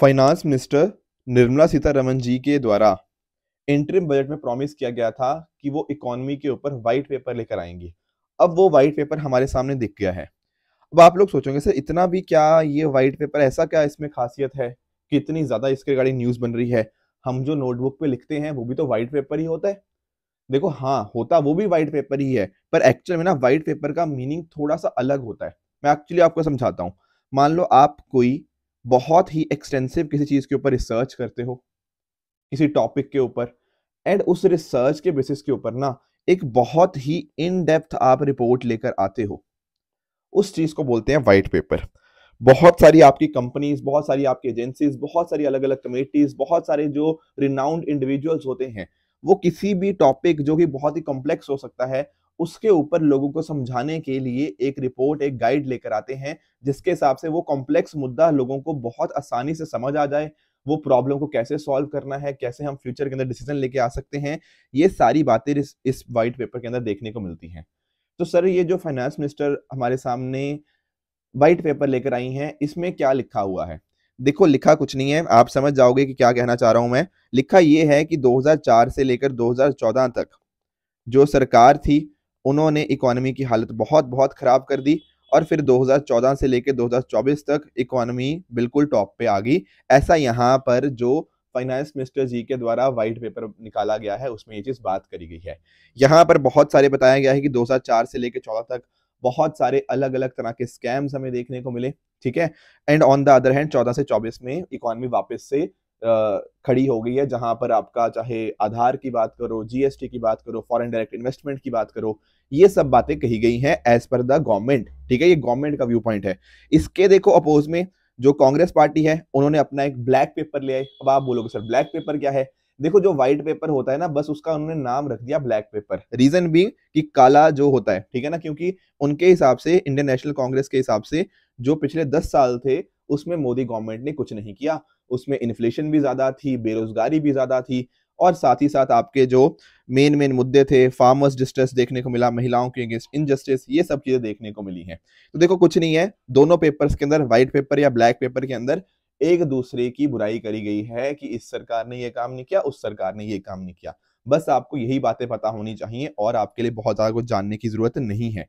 Finance minister Nirmala Sitharaman ji के द्वारा interim budget में प्रॉमिस किया गया था कि वो इकोनॉमी के ऊपर वाइट पेपर लेकर आएंगी अब वो वाइट पेपर हमारे सामने दिख गया है अब आप लोग सोचोगे सर इतना भी क्या ये वाइट पेपर ऐसा क्या इसमें खासियत है कि इतनी ज़्यादा इसके रिगार्डिंग न्यूज़ बन रही है हम जो नोटबुक पे लिखते हैं वो भी तो वाइट पेपर ही होता है देखो हाँ होता वो भी वाइट पेपर ही है पर एक्चुअल में ना वाइट पेपर का मीनिंग थोड़ा सा अलग होता है मैं एक्चुअली आपको समझाता हूँ मान लो आप कोई बहुत ही एक्सटेंसिव किसी चीज़ के ऊपर रिसर्च करते हो किसी टॉपिक के ऊपर एंड उस रिसर्च के बेसिस के ऊपर ना एक बहुत ही इन डेप्थ आप रिपोर्ट लेकर आते हो उस चीज़ को बोलते हैं वाइट पेपर बहुत सारी आपकी कंपनीज बहुत सारी आपकी एजेंसीज बहुत सारी अलग अलग कमेटीज बहुत सारे जो रिनाउंड इंडिविजुअल्स होते हैं वो किसी भी टॉपिक जो कि बहुत ही कॉम्प्लेक्स हो सकता है उसके ऊपर लोगों को समझाने के लिए एक रिपोर्ट एक गाइड लेकर आते हैं जिसके हिसाब से वो कॉम्प्लेक्स मुद्दा लोगों को बहुत आसानी से समझ आ जाए वो प्रॉब्लम को कैसे सॉल्व करना है कैसे हम फ्यूचर के अंदर डिसीजन लेके आ सकते हैं ये सारी बातें इस, इस वाइट पेपर के अंदर देखने को मिलती हैं तो सर ये जो फाइनेंस मिनिस्टर हमारे सामने वाइट पेपर लेकर आई हैं इसमें क्या लिखा हुआ है देखो लिखा कुछ नहीं है आप समझ जाओगे कि क्या कहना चाह रहा हूं मैं लिखा ये है कि 2004 से लेकर 2014 तक जो सरकार थी उन्होंने इकोनॉमी की हालत बहुत बहुत ख़राब कर दी और फिर 2014 से लेकर 2024 तक इकोनॉमी बिल्कुल टॉप पे आ गई ऐसा यहाँ पर जो फाइनेंस मिनिस्टर जी के द्वारा वाइट पेपर निकाला गया है उसमें ये चीज़ बात करी गई है यहाँ पर बहुत सारे बताया गया है कि 2004 से लेकर चौदह तक बहुत सारे अलग अलग तरह के स्कैम्स हमें देखने को मिले ठीक है and on the other hand 14 से 24 में इकोनॉमी वापस से खड़ी हो गई है जहां पर आपका चाहे आधार की बात करो जीएसटी की बात करो फॉरेन डायरेक्ट इन्वेस्टमेंट की बात करो ये सब बातें कही गई हैं एज पर द गवर्नमेंट ठीक है ये गवर्नमेंट का व्यू पॉइंट है इसके देखो अपोज में जो कांग्रेस पार्टी है उन्होंने अपना एक ब्लैक पेपर लिया है अब आप बोलोगे सर ब्लैक पेपर क्या है देखो जो व्हाइट पेपर होता है ना बस उसका उन्होंने नाम रख दिया ब्लैक पेपर रीजन बींग कि काला जो होता है ठीक है ना क्योंकि उनके हिसाब से इंडियन नेशनल कांग्रेस के हिसाब से जो पिछले दस साल थे उसमें मोदी गवर्नमेंट ने कुछ नहीं किया उसमें इन्फ्लेशन भी ज्यादा थी बेरोजगारी भी ज्यादा थी और साथ ही साथ आपके जो मेन मेन मुद्दे थे फार्मर्स डिस्ट्रेस देखने को मिला महिलाओं के अगेंस्ट इनजस्टिस ये सब चीजें देखने को मिली हैं तो देखो कुछ नहीं है दोनों पेपर्स के अंदर व्हाइट पेपर या ब्लैक पेपर के अंदर एक दूसरे की बुराई करी गई है कि इस सरकार ने ये काम नहीं किया उस सरकार ने ये काम नहीं किया बस आपको यही बातें पता होनी चाहिए और आपके लिए बहुत ज़्यादा कुछ जानने की ज़रूरत नहीं है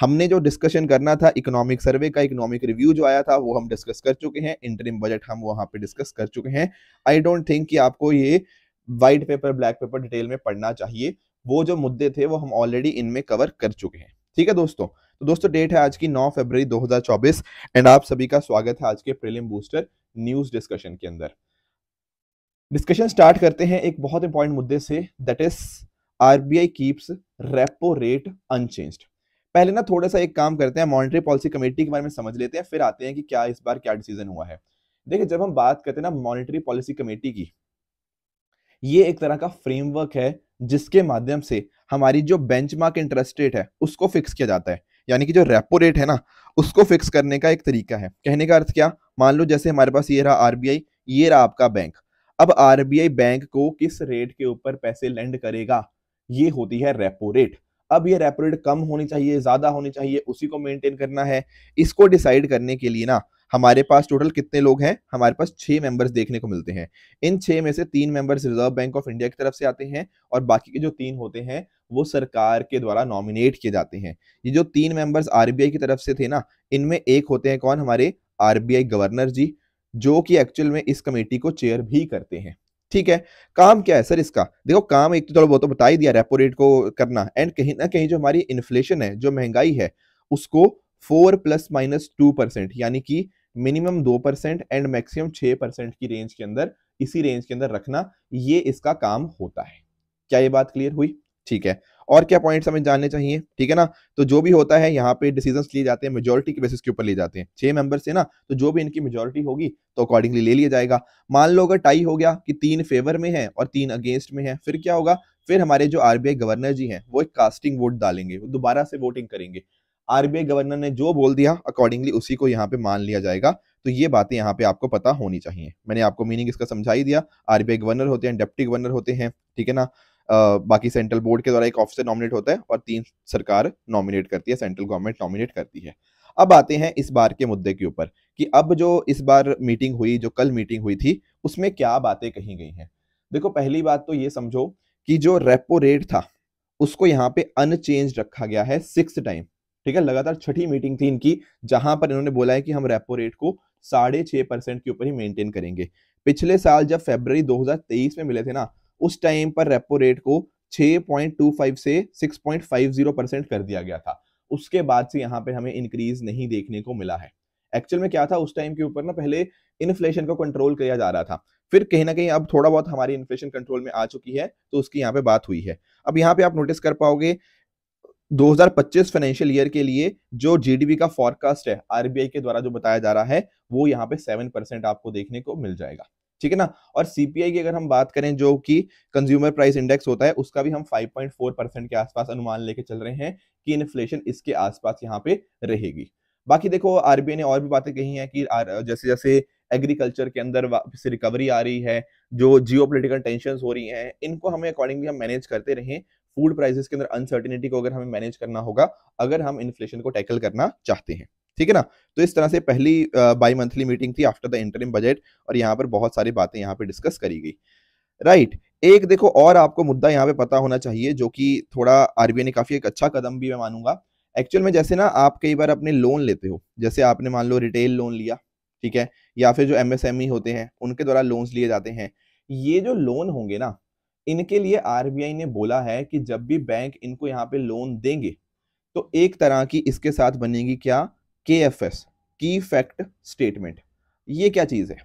हमने जो डिस्कशन करना था इकोनॉमिक सर्वे का इकोनॉमिक रिव्यू जो आया था वो हम डिस्कस कर चुके हैं इंटरिम बजट हम वहाँ पे डिस्कस कर चुके हैं आई डोंट थिंक कि आपको ये white paper black paper detail में पढ़ना चाहिए वो जो मुद्दे थे वो हम ऑलरेडी इनमें कवर कर चुके हैं ठीक है दोस्तों तो दोस्तों डेट है आज की 9 फरवरी 2024 एंड आप सभी का स्वागत है आज के प्रीलिम बूस्टर न्यूज़ डिस्कशन के अंदर डिस्कशन स्टार्ट करते हैं एक बहुत इंपॉर्टेंट मुद्दे से that is RBI keeps repo rate unchange पहले ना थोड़ा सा एक काम करते हैं मॉनिटरी पॉलिसी कमेटी के बारे में समझ लेते हैं फिर आते हैं कि क्या इस बार क्या डिसीजन हुआ है देखिए जब हम बात करते हैं ना मॉनिटरी पॉलिसी कमेटी की ये एक तरह का फ्रेमवर्क है जिसके माध्यम से हमारी जो बेंचमार्क इंटरेस्ट रेट है उसको फिक्स किया जाता है यानी कि जो रेपो रेट है ना उसको फिक्स करने का एक तरीका है कहने का अर्थ क्या मान लो जैसे हमारे पास ये रहा आर ये रहा आपका बैंक अब आर बैंक को किस रेट के ऊपर पैसे लेंड करेगा ये होती है रेपो रेट अब ये रेपो रेट कम होनी चाहिए ज्यादा होनी चाहिए उसी को मेंटेन करना है इसको डिसाइड करने के लिए ना हमारे पास टोटल कितने लोग हैं हमारे पास छः मेंबर्स देखने को मिलते हैं इन छः में से तीन members Reserve Bank of India की तरफ से आते हैं और बाकी के जो तीन होते हैं वो सरकार के द्वारा नॉमिनेट किए जाते हैं ये जो तीन मेंबर्स आरबीआई की तरफ से थे ना इनमें एक होते हैं कौन हमारे आरबीआई गवर्नर जी जो कि एक्चुअल में इस कमेटी को चेयर भी करते हैं ठीक है काम क्या है सर इसका देखो काम एक तो थोड़ा बहुत तो बता ही दिया रेपो रेट को करना एंड कहीं ना कहीं जो हमारी इन्फ्लेशन है जो महंगाई है उसको four plus minus two percent यानी कि मिनिमम दो परसेंट एंड मैक्सिमम छह परसेंट की रेंज के अंदर इसी रेंज के अंदर रखना ये इसका काम होता है क्या ये बात क्लियर हुई ठीक है और क्या पॉइंट्स हमें जानने चाहिए ठीक है ना तो जो भी होता है यहाँ पे डिसीजन लिए जाते हैं मेजोरिटी के बेसिस के ऊपर लिए जाते हैं छह मेंबर्स है ना तो जो भी इनकी मेजोरिटी होगी तो अकॉर्डिंगली ले लिया जाएगा मान लो अगर टाई हो गया कि तीन फेवर में है और तीन अगेंस्ट में है फिर क्या होगा फिर हमारे जो आरबीआई गवर्नर जी हैं वो एक कास्टिंग वोट डालेंगे वो दोबारा से वोटिंग करेंगे आरबीआई गवर्नर ने जो बोल दिया अकॉर्डिंगली उसी को यहाँ पे मान लिया जाएगा तो ये बातें यहाँ पे आपको पता होनी चाहिए मैंने आपको मीनिंग इसका समझा ही दिया आरबीआई गवर्नर होते हैं डेप्टी गवर्नर होते हैं ठीक है ना बाकी सेंट्रल बोर्ड के द्वारा एक ऑफिसर नॉमिनेट होता है और तीन सरकार नॉमिनेट करती है सेंट्रल गवर्नमेंट नॉमिनेट करती है अब आते हैं इस बार के मुद्दे के ऊपर कि अब जो इस बार मीटिंग हुई जो कल मीटिंग हुई थी उसमें क्या बातें कही गई हैं देखो पहली बात तो ये समझो कि जो रेपो रेट था उसको यहाँ पे अनचेंज रखा गया है सिक्स टाइम ठीक है लगातार छठी मीटिंग थी इनकी जहां पर इन्होंने बोला है कि हम रेपो रेट को साढ़े छह परसेंट के ऊपर ही मेंटेन करेंगे पिछले साल जब फेबररी 2023 में मिले थे ना उस टाइम पर रेपो रेट को 6.25 से 6.50 परसेंट कर दिया गया था उसके बाद से यहाँ पे हमें इंक्रीज नहीं देखने को मिला है एक्चुअल में क्या था उस टाइम के ऊपर ना पहले इन्फ्लेशन को कंट्रोल किया जा रहा था फिर कहीं ना कहीं अब थोड़ा बहुत हमारी इन्फ्लेशन कंट्रोल में आ चुकी है तो उसकी यहाँ पे बात हुई है अब यहाँ पे आप नोटिस कर पाओगे 2025 फाइनेंशियल ईयर के लिए जो जीडीपी का फॉरकास्ट है आरबीआई के द्वारा जो बताया जा रहा है वो यहाँ पे सेवन परसेंट आपको देखने को मिल जाएगा ठीक है ना और सीपीआई की अगर हम बात करें जो कि कंज्यूमर प्राइस इंडेक्स होता है उसका भी हम 5.4 परसेंट के आसपास अनुमान लेके चल रहे हैं कि इन्फ्लेशन इसके आसपास यहाँ पे रहेगी बाकी देखो आरबीआई ने और भी बातें कही हैं कि जैसे जैसे एग्रीकल्चर के अंदर वापस रिकवरी आ रही है जो जियो पोलिटिकल टेंशन हो रही हैं इनको हमें अकॉर्डिंगली हम मैनेज करते रहें फूड प्राइसेस के अंदर अनसर्टिनिटी को अगर हमें मैनेज करना होगा अगर हम इन्फ्लेशन को टैकल करना चाहते हैं ठीक है ना तो इस तरह से पहली बाई मंथली मीटिंग थी आफ्टर द इंटरिम बजट और यहाँ पर बहुत सारी बातें यहाँ पर डिस्कस करी गई राइट right. एक देखो और आपको मुद्दा यहाँ पे पता होना चाहिए जो कि थोड़ा आरबीआई ने काफी एक अच्छा कदम भी मैं मानूंगा एक्चुअल में जैसे ना आप कई बार अपने लोन लेते हो जैसे आपने मान लो रिटेल लोन लिया ठीक है या फिर जो एमएसएमई e होते हैं उनके द्वारा लोन्स लिए जाते हैं ये जो लोन होंगे ना इनके लिए आरबीआई ने बोला है कि जब भी बैंक इनको यहाँ पे लोन देंगे तो एक तरह की इसके साथ बनेगी क्या के एफ एस की फैक्ट स्टेटमेंट ये क्या चीज़ है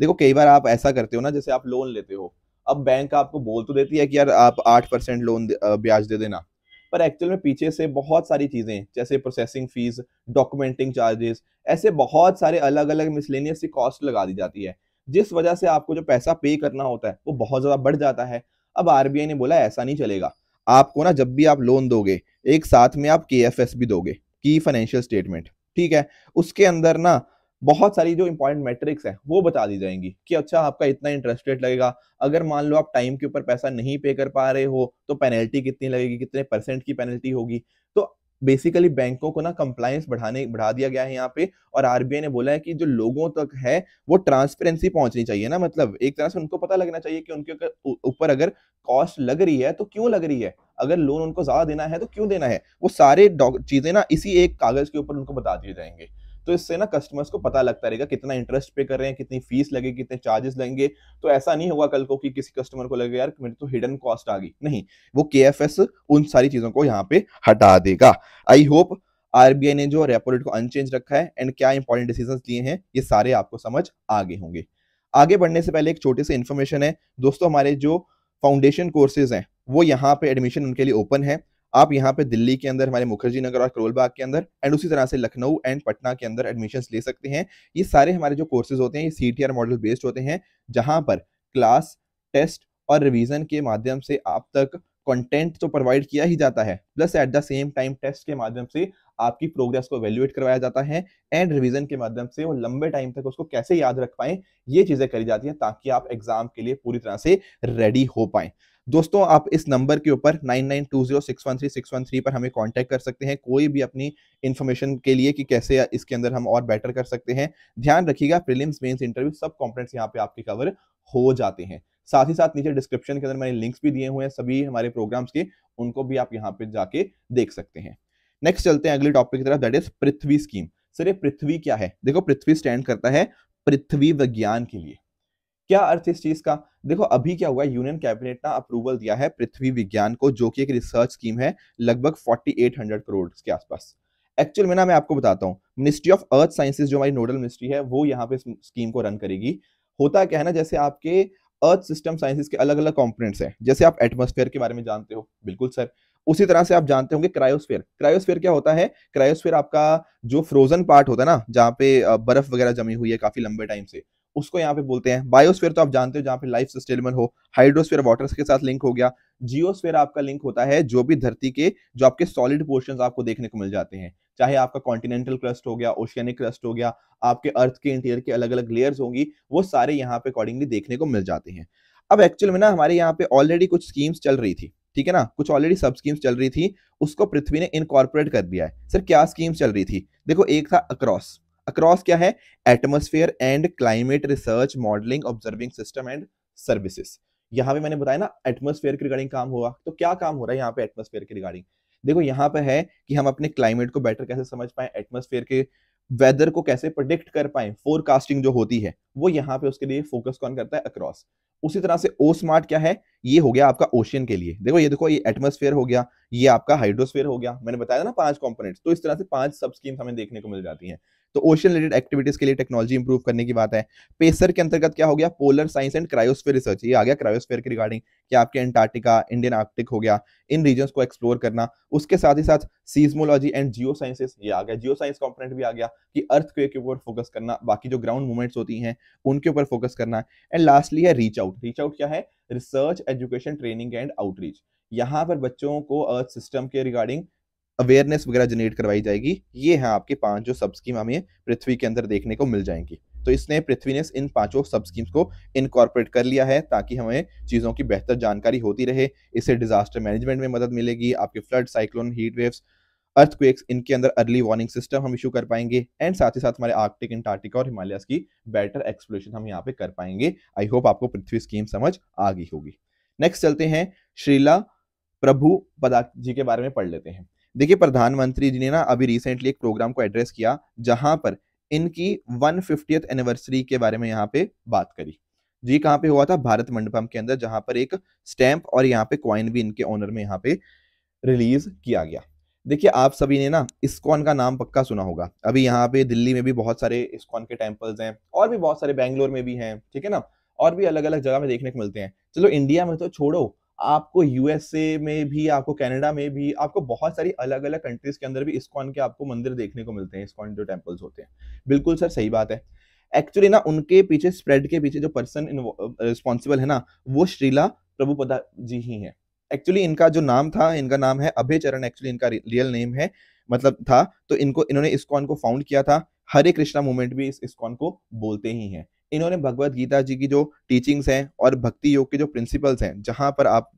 देखो कई बार आप ऐसा करते हो ना जैसे आप लोन लेते हो अब बैंक आपको बोल तो देती है कि यार आप आठ परसेंट लोन ब्याज दे देना पर एक्चुअल में पीछे से बहुत सारी चीज़ें जैसे प्रोसेसिंग फीस डॉक्यूमेंटिंग चार्जेस ऐसे बहुत सारे अलग अलग मिसलेनियस की कॉस्ट लगा दी जाती है जिस वजह से आपको जो पैसा पे करना होता है वो बहुत ज़्यादा बढ़ जाता है अब आरबीआई ने बोला ऐसा नहीं चलेगा आपको ना जब भी आप लोन दोगे एक साथ में आप के भी दोगे की फाइनेंशियल स्टेटमेंट ठीक है उसके अंदर ना बहुत सारी जो इंपॉर्टेंट मैट्रिक्स है वो बता दी जाएंगी कि अच्छा आपका इतना इंटरेस्ट रेट लगेगा अगर मान लो आप टाइम के ऊपर पैसा नहीं पे कर पा रहे हो तो पेनल्टी कितनी लगेगी कितने परसेंट की पेनल्टी होगी तो बेसिकली बैंकों को ना कंप्लायंस बढ़ाने बढ़ा दिया गया है यहाँ पे और आरबीआई ने बोला है कि जो लोगों तक है वो ट्रांसपेरेंसी पहुंचनी चाहिए ना मतलब एक तरह से उनको पता लगना चाहिए कि उनके ऊपर अगर कॉस्ट लग रही है तो क्यों लग रही है अगर लोन उनको ज्यादा देना है तो क्यों देना है वो सारे चीजें ना इसी एक कागज के ऊपर उनको बता दिए जाएंगे तो इससे ना कस्टमर्स को पता लगता रहेगा कितना इंटरेस्ट पे कर रहे हैं कितनी फीस लगेगी कितने चार्जेस लगेंगे तो ऐसा नहीं होगा कल को कि किसी कस्टमर को लगेगा यार मेरे तो हिडन कॉस्ट आ गई नहीं वो के उन सारी चीज़ों को यहाँ पे हटा देगा आई होप आरबीआई ने जो रेपो रेट को अनचेंज रखा है एंड क्या इंपॉर्टेंट डिसीजन लिए हैं ये सारे आपको समझ आगे होंगे आगे बढ़ने से पहले एक छोटी सी इन्फॉर्मेशन है दोस्तों हमारे जो फाउंडेशन कोर्सेज हैं वो यहाँ पे एडमिशन उनके लिए ओपन है आप यहाँ पे दिल्ली के अंदर हमारे मुखर्जी नगर और करोलबाग के अंदर एंड उसी तरह से लखनऊ एंड पटना के अंदर एडमिशन ले सकते हैं ये सारे हमारे जो कोर्सेज होते हैं ये सी मॉडल बेस्ड होते हैं जहाँ पर क्लास टेस्ट और रिविजन के माध्यम से आप तक कंटेंट तो प्रोवाइड किया ही जाता है plus at the same time test के माध्यम से आपकी प्रोग्रेस को वैल्यूएट करवाया जाता है एंड रिवीजन के माध्यम से वो लंबे टाइम तक उसको कैसे याद रख पाए ये चीजें करी जाती हैं ताकि आप एग्जाम के लिए पूरी तरह से रेडी हो पाए दोस्तों आप इस नंबर के ऊपर nine nine two zero six one three six one three पर हमें कांटेक्ट कर सकते हैं कोई भी अपनी इन्फॉर्मेशन के लिए कि कैसे इसके अंदर हम और बेटर कर सकते हैं ध्यान रखिएगा प्रिलिम्स मेंस इंटरव्यू सब कॉम्पोनेंट्स यहाँ पे आपके कवर हो जाते हैं साथ ही साथ नीचे डिस्क्रिप्शन के अंदर मैंने लिंक्स भी दिए हुए हैं सभी हमारे प्रोग्राम्स के उनको भी आप यहाँ पे जाके देख सकते हैं नेक्स्ट चलते हैं अगले टॉपिक की तरफ that is Prithvi scheme sir ये पृथ्वी क्या है देखो पृथ्वी स्टैंड करता है पृथ्वी विज्ञान के लिए क्या अर्थ इस चीज का देखो अभी क्या हुआ यूनियन कैबिनेट ने अप्रूवल दिया है पृथ्वी विज्ञान को जो कि एक रिसर्च स्कीम है लगभग फोर्टी एट हंड्रेड करोड़ के आसपास एक्चुअल में ना मैं आपको बताता हूँ मिनिस्ट्री ऑफ अर्थ साइंसेज जो हमारी नोडल मिनिस्ट्री है वो यहाँ पे स्कीम को रन करेगी होता क्या है ना जैसे आपके अर्थ सिस्टम साइंसेज के अलग अलग कॉम्पोनेट्स हैं जैसे आप एटमोस्फेयर के बारे में जानते हो बिल्कुल सर उसी तरह से आप जानते होंगे क्रायोस्फेयर क्रायोस्फेयर क्या होता है क्रायोस्फेयर आपका जो फ्रोजन पार्ट होता है ना जहाँ पे बर्फ वगैरह जमी हुई है काफी लंबे टाइम से उसको यहाँ पे बोलते हैं बायोस्फेयर तो आप जानते हो जहाँ पे लाइफ सस्टेनेबल हो हाइड्रोस्फेयर वाटर के साथ लिंक हो गया जियोस्फेयर आपका लिंक होता है जो भी धरती के जो आपके सॉलिड पोर्शन आपको देखने को मिल जाते हैं चाहे आपका कॉन्टिनेंटल क्रस्ट हो गया ओशियनिक क्रस्ट हो गया आपके अर्थ के इंटीरियर के अलग अलग लेयर्स होंगी वो सारे यहाँ पे अकॉर्डिंगली देखने को मिल जाते हैं अब एक्चुअल में ना हमारे यहाँ पे ऑलरेडी कुछ स्कीम्स चल रही थी ठीक है ना कुछ ऑलरेडी सब स्कीम्स चल रही थी उसको पृथ्वी ने इनकॉर्पोरेट कर दिया है सर क्या स्कीम्स चल रही थी देखो एक था अक्रॉस अक्रॉस क्या है atmosphere and climate research modelling observing system and services यहाँ पे मैंने बताया ना एटमोस्फेयर के रिगार्डिंग काम हुआ तो क्या काम हो रहा है यहाँ पे एटमोस्फेयर के रिगार्डिंग देखो यहाँ पे है कि हम अपने क्लाइमेट को बेटर कैसे समझ पाए एटमोस्फेयर के वेदर को कैसे प्रोडिक्ट कर पाए फोरकास्टिंग जो होती है वो यहाँ पे उसके लिए फोकस कौन करता है अक्रॉस उसी तरह से ओ स्मार्ट क्या है ये हो गया आपका ओशियन के लिए देखो ये देखो ये एटमोस्फेयर हो गया ये आपका हाइड्रोस्फेयर हो गया मैंने बताया ना पांच कंपोनेंट्स तो इस तरह से पांच सब स्कीम्स हमें देखने को मिल जाती हैं तो ओशन रिलेटेड एक्टिविटीज के लिए टेक्नोलॉजी इंप्रूव करने की बात है पेसर के अंतर्गत क्या हो गया polar science and cryosphere research ये आ गया क्रायोस्फेयर के रिगार्डिंग कि आपके एंटार्टिका इंडियन आर्टिक हो गया इन रीजन को एक्सप्लोर करना उसके साथ ही साथ सीजमोलॉजी एंड जियो साइंसिस ये आ गया जियो साइंस कॉम्पोनेंट भी आ गया कि अर्थ के ऊपर फोकस करना बाकी जो ग्राउंड मूवमेंट्स होती हैं उनके ऊपर फोकस करना एंड लास्टली है रीच आउट रीच आउट क्या है research education training and outreach यहाँ पर बच्चों को अर्थ सिस्टम के रिगार्डिंग अवेयरनेस वगैरह जनरेट करवाई जाएगी ये हैं आपके पांच जो सब स्कीम हमें पृथ्वी के अंदर देखने को मिल जाएंगी तो इसने पृथ्वी ने इन पांचों सब स्कीम्स को इनकॉर्पोरेट कर लिया है ताकि हमें चीज़ों की बेहतर जानकारी होती रहे इससे डिजास्टर मैनेजमेंट में मदद मिलेगी आपके flood cyclone heat waves earthquakes इनके अंदर अर्ली वार्निंग सिस्टम हम इशू कर पाएंगे एंड साथ ही साथ हमारे आर्कटिक एंटार्टिका और हिमालयस की बेटर एक्सप्लोरेशन हम यहाँ पे कर पाएंगे आई होप आपको पृथ्वी स्कीम समझ आ गई होगी नेक्स्ट चलते हैं श्रीला प्रभु पदा जी के बारे में पढ़ लेते हैं देखिए प्रधानमंत्री जी ने ना अभी रिसेंटली एक प्रोग्राम को एड्रेस किया जहां पर इनकी वन एनिवर्सरी के बारे में यहाँ पे बात करी जी कहाँ पे हुआ था भारत मंडपम के अंदर जहां पर एक स्टैंप और यहाँ पे कॉइन भी इनके ऑनर में यहाँ पे रिलीज किया गया देखिए आप सभी ने ना इस्कॉन का नाम पक्का सुना होगा अभी यहाँ पे दिल्ली में भी बहुत सारे इस्कॉन के टेम्पल्स हैं और भी बहुत सारे बैंगलोर में भी हैं ठीक है ना और भी अलग अलग जगह में देखने को मिलते हैं चलो इंडिया में तो छोड़ो आपको यूएसए में भी आपको कनाडा में भी आपको बहुत सारी अलग अलग कंट्रीज के अंदर भी इस्कॉन के आपको मंदिर देखने को मिलते हैं इस्कॉन जो टेम्पल्स होते हैं बिल्कुल सर सही बात है एक्चुअली ना उनके पीछे स्प्रेड के पीछे जो पर्सन रिस्पॉन्सिबल है ना वो श्रीला प्रभुपदा जी ही हैं एक्चुअली इनका जो नाम था इनका नाम है अभय चरण एक्चुअली इनका रियल नेम है मतलब था तो इनको इन्होंने इस्कॉन को फाउंड किया था हरे कृष्णा मूवमेंट भी इस इस्कॉन को बोलते ही हैं इन्होंने भगवत गीता जी की जो टीचिंग्स हैं और भक्ति योग के जो प्रिंसिपल्स हैं जहां पर आप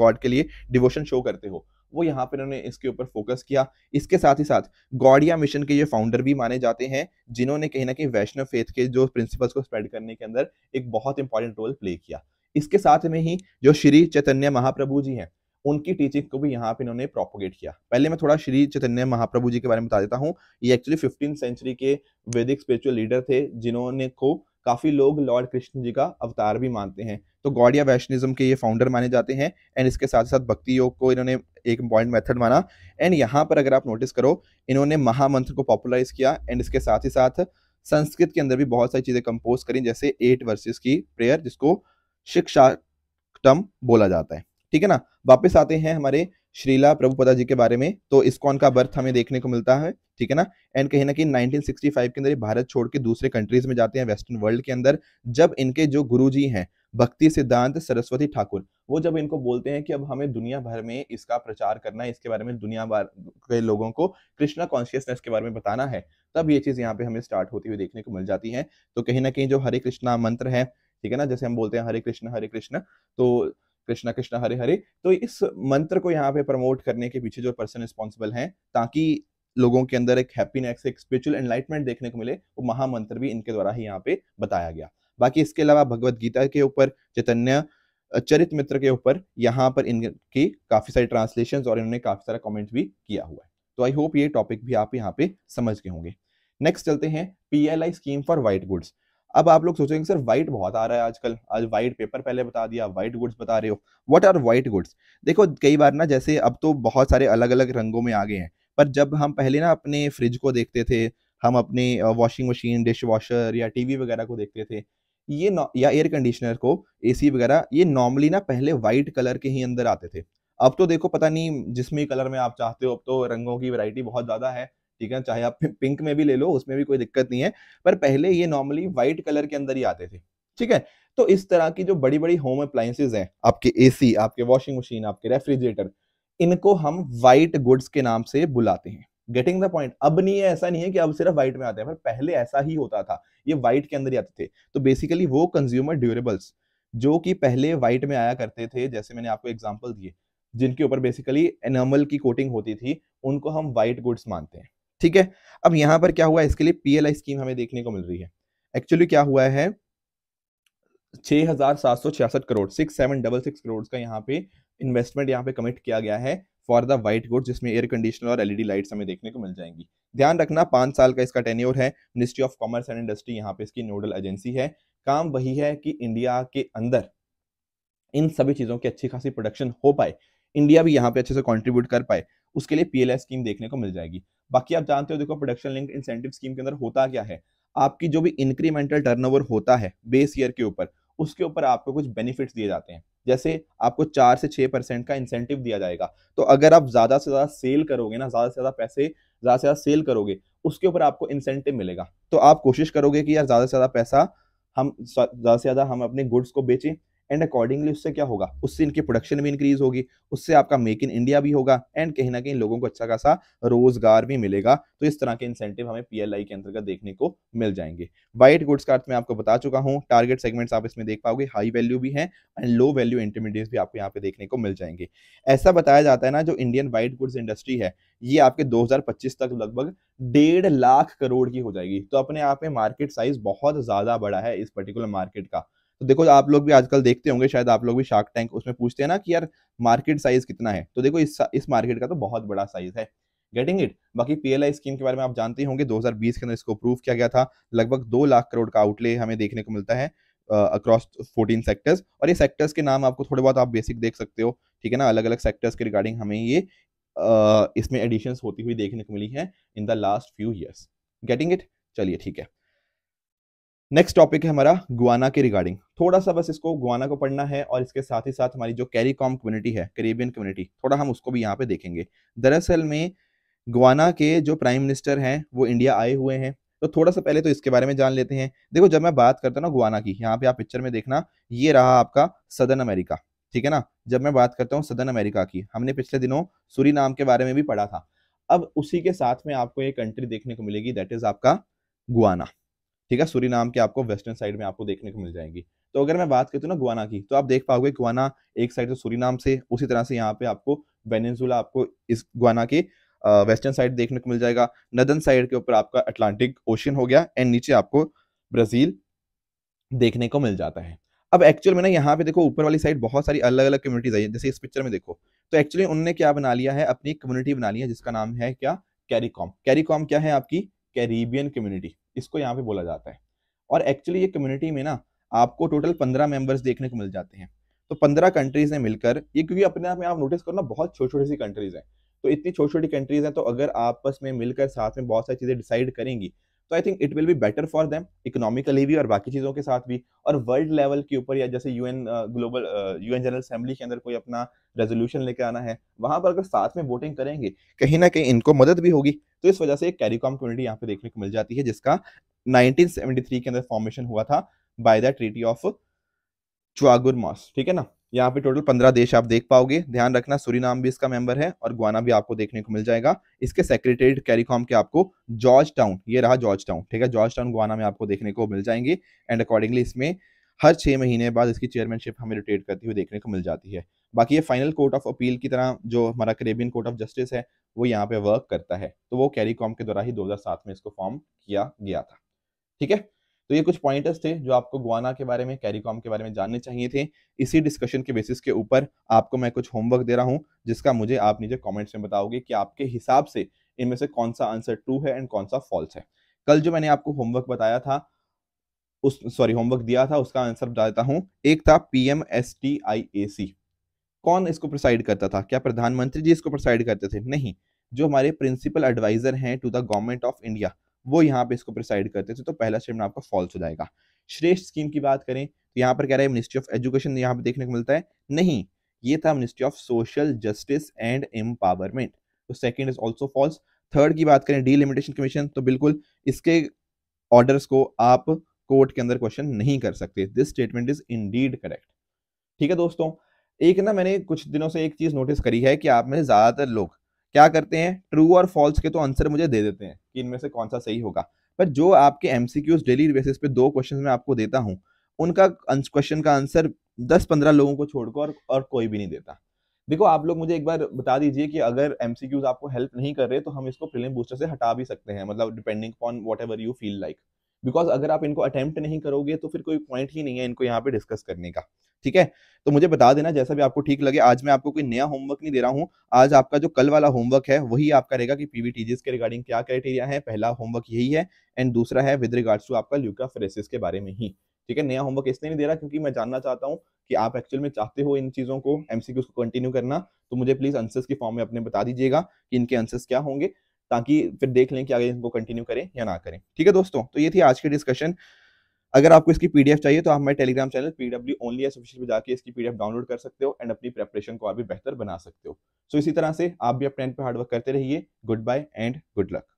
गॉड के लिए डिवोशन शो करते हो वो यहाँ पर उन्होंने इसके ऊपर फोकस किया इसके साथ ही साथ गौड़िया मिशन के ये फाउंडर भी माने जाते हैं जिन्होंने कहीं ना कहीं वैष्णव फेथ के जो प्रिंसिपल्स को स्प्रेड करने के अंदर एक बहुत इंपॉर्टेंट रोल प्ले किया इसके साथ में ही जो श्री चैतन्य महाप्रभु जी हैं उनकी टीचिंग को भी यहाँ पे इन्होंने प्रोपोगेट किया पहले मैं थोड़ा श्री चैतन्य महाप्रभु जी के बारे में बता देता हूँ ये एक्चुअली फिफ्टीन सेंचुरी के वैदिक स्पिरिचुअल लीडर थे जिन्होंने को काफ़ी लोग लॉर्ड कृष्ण जी का अवतार भी मानते हैं तो गौड़िया वैष्णविज्म के ये फाउंडर माने जाते हैं एंड इसके साथ साथ भक्ति योग को इन्होंने एक पॉइंट मेथड माना एंड यहाँ पर अगर आप नोटिस करो इन्होंने महामंत्र को पॉपुलराइज किया एंड इसके साथ ही साथ संस्कृत के अंदर भी बहुत सारी चीज़ें कंपोज करी जैसे एट वर्सेस की प्रेयर जिसको शिक्षा बोला जाता है ठीक है ना वापस आते हैं हमारे श्रीला प्रभुपदा जी के बारे में तो इस्कॉन का बर्थ हमें देखने को मिलता है ठीक है ना एंड कहीं ना कहीं 1965 के अंदर भारत छोड़ के दूसरे कंट्रीज में जाते हैं वेस्टर्न वर्ल्ड के अंदर जब इनके जो गुरु जी हैं भक्ति सिद्धांत सरस्वती ठाकुर वो जब इनको बोलते हैं कि अब हमें दुनिया भर में इसका प्रचार करना है इसके बारे में दुनिया भर के लोगों को कृष्णा कॉन्शियसनेस के बारे में बताना है तब ये चीज़ यहाँ पे हमें स्टार्ट होती हुई देखने को मिल जाती है तो कहीं ना कहीं जो हरे कृष्णा मंत्र है ठीक है ना जैसे हम बोलते हैं हरे कृष्ण हरे कृष्ण तो कृष्णा कृष्णा हरे हरे तो इस मंत्र को यहाँ पे प्रमोट करने के पीछे जो पर्सन रिस्पॉन्सिबल हैं ताकि लोगों के अंदर एक हैप्पीनेस एक स्पिरिचुअल एनलाइटमेंट देखने को मिले वो महामंत्र भी इनके द्वारा ही यहाँ पे बताया गया बाकी इसके अलावा भगवत गीता के ऊपर चैतन्य चरित मित्र के ऊपर यहाँ पर इनकी काफी सारी ट्रांसलेशन और इन्होंने काफी सारा कॉमेंट भी किया हुआ है तो आई होप ये टॉपिक भी आप यहाँ पे समझ गए होंगे नेक्स्ट चलते हैं आई स्कीम फॉर वाइट गुड्स अब आप लोग सोचेंगे सर वाइट बहुत आ रहा है आजकल आज वाइट पेपर पहले बता दिया वाइट गुड्स बता रहे हो व्हाट आर वाइट गुड्स देखो कई बार ना जैसे अब तो बहुत सारे अलग अलग रंगों में आ गए हैं पर जब हम पहले ना अपने फ्रिज को देखते थे हम अपने वॉशिंग मशीन डिश वॉशर या टीवी वगैरह को देखते थे ये या एयर कंडीशनर को एसी वगैरह ये नॉर्मली ना पहले वाइट कलर के ही अंदर आते थे अब तो देखो पता नहीं जिसमें कलर में आप चाहते हो अब तो रंगों की वैरायटी बहुत ज़्यादा है ठीक है चाहे आप पिंक में भी ले लो उसमें भी कोई दिक्कत नहीं है पर पहले ये नॉर्मली व्हाइट कलर के अंदर ही आते थे ठीक है तो इस तरह की जो बड़ी बड़ी होम अप्लाइंसेज हैं आपके एसी आपके वॉशिंग मशीन आपके रेफ्रिजरेटर इनको हम वाइट गुड्स के नाम से बुलाते हैं गेटिंग द पॉइंट अब नहीं है ऐसा नहीं है कि अब सिर्फ व्हाइट में आते हैं पर पहले ऐसा ही होता था ये व्हाइट के अंदर ही आते थे तो बेसिकली वो कंज्यूमर ड्यूरेबल्स जो कि पहले व्हाइट में आया करते थे जैसे मैंने आपको एग्जाम्पल दिए जिनके ऊपर बेसिकली एनामल की कोटिंग होती थी उनको हम व्हाइट गुड्स मानते हैं ठीक है अब यहाँ पर क्या हुआ है इसके लिए पीएलआई स्कीम हमें देखने को मिल रही है एक्चुअली क्या हुआ है छह हजार सात सौ छियासठ crore six seven double six crore का यहाँ पे इन्वेस्टमेंट यहाँ पे कमिट किया गया है फॉर द व्हाइट गुड जिसमें एयर कंडीशनर और एलईडी लाइट्स e हमें देखने को मिल जाएंगी ध्यान रखना पांच साल का इसका टेन्योर है Ministry of Commerce and Industry यहाँ पे इसकी नोडल एजेंसी है काम वही है कि इंडिया के अंदर इन सभी चीज़ों की अच्छी खासी प्रोडक्शन हो पाए इंडिया भी यहाँ पे अच्छे से कॉन्ट्रीब्यूट कर पाए उसके लिए पीएलआई स्कीम देखने को मिल जाएगी बाकी आप जानते हो देखो प्रोडक्शन लिंक इंसेंटिव स्कीम के अंदर होता क्या है आपकी जो भी इंक्रीमेंटल टर्नओवर होता है बेस ईयर के ऊपर उसके ऊपर आपको कुछ बेनिफिट्स दिए जाते हैं जैसे आपको चार से छः परसेंट का इंसेंटिव दिया जाएगा तो अगर आप ज़्यादा से ज़्यादा सेल करोगे ना ज़्यादा से ज़्यादा पैसे ज़्यादा से ज़्यादा सेल करोगे उसके ऊपर आपको इंसेंटिव मिलेगा तो आप कोशिश करोगे कि यार ज़्यादा से ज़्यादा पैसा हम ज़्यादा से ज़्यादा हम अपने गुड्स को बेचें एंड अकॉर्डिंगली उससे क्या होगा उससे इनकी प्रोडक्शन भी इंक्रीज होगी उससे आपका मेक इन इंडिया भी होगा एंड कहीं ना कहीं लोगों को अच्छा खासा रोजगार भी मिलेगा तो इस तरह के इंसेंटिव हमें पी के अंतर्गत देखने को मिल जाएंगे वाइट गुड्स का अर्थ मैं आपको बता चुका हूँ टारगेट सेगमेंट्स आप इसमें देख पाओगे हाई वैल्यू भी है एंड लो वैल्यू इंटरमीडिएट्स भी आपको यहाँ पे देखने को मिल जाएंगे ऐसा बताया जाता है ना जो इंडियन वाइट गुड्स इंडस्ट्री है ये आपके 2025 तक लगभग डेढ़ लाख करोड़ की हो जाएगी तो अपने आप में मार्केट साइज बहुत ज़्यादा बड़ा है इस पर्टिकुलर मार्केट का तो देखो आप लोग भी आजकल देखते होंगे शायद आप लोग भी शार्क टैंक उसमें पूछते हैं ना कि यार मार्केट साइज कितना है तो देखो इस इस मार्केट का तो बहुत बड़ा साइज है गेटिंग इट बाकी आई स्कीम के बारे में आप जानते ही होंगे बीस के अंदर इसको अप्रूव किया गया था लगभग दो लाख करोड़ का आउटले हमें देखने को मिलता है अक्रॉस फोर्टीन सेक्टर्स और ये सेक्टर्स के नाम आपको थोड़े बहुत आप बेसिक देख सकते हो ठीक है ना अलग अलग सेक्टर्स के रिगार्डिंग हमें ये इसमें एडिशंस होती हुई देखने को मिली है in the last few years getting it चलिए ठीक है नेक्स्ट टॉपिक है हमारा गुआना के रिगार्डिंग थोड़ा सा बस इसको गुआना को पढ़ना है और इसके साथ ही साथ हमारी जो कैरीकॉम कम्युनिटी है करेबियन कम्युनिटी थोड़ा हम उसको भी यहाँ पे देखेंगे दरअसल में गुआना के जो प्राइम मिनिस्टर हैं वो इंडिया आए हुए हैं तो थोड़ा सा पहले तो इसके बारे में जान लेते हैं देखो जब मैं बात करता हूँ ना गुआना की यहाँ पे आप पिक्चर में देखना ये रहा आपका सदर्न अमेरिका ठीक है ना जब मैं बात करता हूँ सदर्न अमेरिका की हमने पिछले दिनों सूरी नाम के बारे में भी पढ़ा था अब उसी के साथ में आपको ये कंट्री देखने को मिलेगी दैट इज आपका गुआना ठीक है सूरी नाम के आपको वेस्टर्न साइड में आपको देखने को मिल जाएंगी तो अगर मैं बात करती हूँ ना गुआना की तो आप देख पाओगे गुआना एक साइड तो नाम से उसी तरह से यहाँ पे आपको वेनेजुला आपको इस गुआना के वेस्टर्न साइड देखने को मिल जाएगा नदन साइड के ऊपर आपका अटलांटिक ओशन हो गया एंड नीचे आपको ब्राज़ील देखने को मिल जाता है अब एक्चुअल में ना यहाँ पे देखो ऊपर वाली साइड बहुत सारी अलग अलग कम्युनिटीज आई है जैसे इस पिक्चर में देखो तो एक्चुअली उन्होंने क्या बना लिया है अपनी कम्युनिटी बना लिया है जिसका नाम है क्या कैरीकॉम कैरीकॉम क्या है आपकी कैरिबियन कम्युनिटी इसको यहाँ पे बोला जाता है और एक्चुअली ये कम्युनिटी में ना आपको टोटल पंद्रह मेंबर्स देखने को मिल जाते हैं तो पंद्रह कंट्रीज ने मिलकर ये क्योंकि अपने आप में आप नोटिस करो ना बहुत छोटी छोटी सी कंट्रीज हैं तो इतनी छोटी छोटी कंट्रीज हैं तो अगर आपस में मिलकर साथ में बहुत सारी चीज़ें डिसाइड करेंगी तो I think it will be better for them economically भी और बाकी चीज़ों के साथ भी और वर्ल्ड लेवल के ऊपर या जैसे UN global UN General Assembly के अंदर कोई अपना रेजोल्यूशन लेके आना है वहां पर अगर साथ में वोटिंग करेंगे कहीं ना कहीं इनको मदद भी होगी तो इस वजह से एक कैरीकॉम कम्युनिटी यहाँ पे देखने को मिल जाती है जिसका 1973 के अंदर फॉर्मेशन हुआ था by the treaty of Chaguaramas ठीक है ना यहाँ पे टोटल पंद्रह देश आप देख पाओगे ध्यान रखना सूरीनाम भी इसका मेंबर है और गुआना भी आपको देखने को मिल जाएगा इसके सेक्रेटरीट कैरीकॉम के आपको जॉर्ज टाउन ये रहा जॉर्ज टाउन ठीक है जॉर्ज टाउन गुआना में आपको देखने को मिल जाएंगे एंड अकॉर्डिंगली इसमें हर छह महीने बाद इसकी चेयरमैनशिप हमें रोटेट करती हुई देखने को मिल जाती है बाकी ये फाइनल कोर्ट ऑफ अपील की तरह जो हमारा करेबियन कोर्ट ऑफ जस्टिस है वो यहाँ पे वर्क करता है तो वो कैरी कॉम के द्वारा ही 2007 में इसको फॉर्म किया गया था ठीक है तो ये कुछ पॉइंटर्स थे जो आपको गुआना के बारे में कैरी कॉम के बारे में जानने चाहिए थे इसी डिस्कशन के बेसिस के ऊपर आपको मैं कुछ होमवर्क दे रहा हूँ जिसका मुझे आप नीचे कॉमेंट्स में बताओगे कि आपके हिसाब से इनमें से कौन सा आंसर ट्रू है एंड कौन सा फॉल्स है कल जो मैंने आपको होमवर्क बताया था उस सॉरी होमवर्क दिया था उसका आंसर बता देता हूँ एक था P M S T I A C कौन इसको प्रिसाइड करता था क्या प्रधानमंत्री जी इसको प्रिसाइड करते थे नहीं जो हमारे प्रिंसिपल एडवाइजर हैं to the Government of India वो यहाँ पे इसको प्रिसाइड करते थे तो पहला स्टेटमेंट आपका फॉल्स हो जाएगा श्रेष्ठ स्कीम की बात करें तो यहाँ पर कह रहा है मिनिस्ट्री ऑफ एजुकेशन यहाँ पे देखने को मिलता है नहीं ये था Ministry of Social Justice and Empowerment तो second is also false third की बात करें डीलिमिटेशन कमीशन तो बिल्कुल इसके ऑर्डर्स को आप कोर्ट के अंदर क्वेश्चन नहीं कर सकते this statement is incorrect ठीक है दोस्तों एक ना मैंने कुछ दिनों से एक चीज नोटिस करी है कि आप में ज्यादातर लोग क्या करते हैं ट्रू और फॉल्स के तो आंसर मुझे दे देते हैं कि इनमें से कौन सा सही होगा पर जो आपके एमसीक्यूज डेली बेसिस पे दो क्वेश्चन में आपको देता हूँ उनका क्वेश्चन का आंसर दस पंद्रह लोगों को छोड़कर और, और कोई भी नहीं देता देखो आप लोग मुझे एक बार बता दीजिए कि अगर एम आपको हेल्प नहीं कर रहे तो हम इसको फिल्म बूस्टर से हटा भी सकते हैं मतलब depending upon whatever you feel like because अगर आप इनको अटेम्प्ट नहीं करोगे तो फिर कोई पॉइंट ही नहीं है इनको यहाँ पे डिस्कस करने का ठीक है तो मुझे बता देना जैसा भी आपको ठीक लगे आज मैं आपको कोई नया होमवर्क नहीं दे रहा हूँ आज आपका जो कल वाला होमवर्क है वही आपका रहेगा कि पीवीटीजीएस के रिगार्डिंग क्या क्राइटेरिया है पहला होमवर्क यही है एंड दूसरा है विद रिगार्ड टू आपका ल्यूका फ्रेसिस के बारे में ही ठीक है नया होमवर्क इसलिए नहीं दे रहा क्योंकि मैं जानना चाहता हूँ कि आप एक्चुअल में चाहते हो इन चीज़ों को एमसीक्यू को कंटिन्यू करना तो मुझे प्लीज़ आंसर्स के फॉर्म में अपने बता दीजिएगा कि इनके आंसर्स क्या होंगे ताकि फिर देख लें कि आगे इनको कंटिन्यू करें या ना करें ठीक है दोस्तों तो ये थी आज की डिस्कशन अगर आपको इसकी पीडीएफ चाहिए तो आप हमारे Telegram channel PW only IAS official पर जाकर इसकी पीडीएफ डाउनलोड कर सकते हो एंड अपनी प्रेपरेशन को आप भी बेहतर बना सकते हो सो so, इसी तरह से आप भी अपने एंड पे हार्डवर्क करते रहिए goodbye and good luck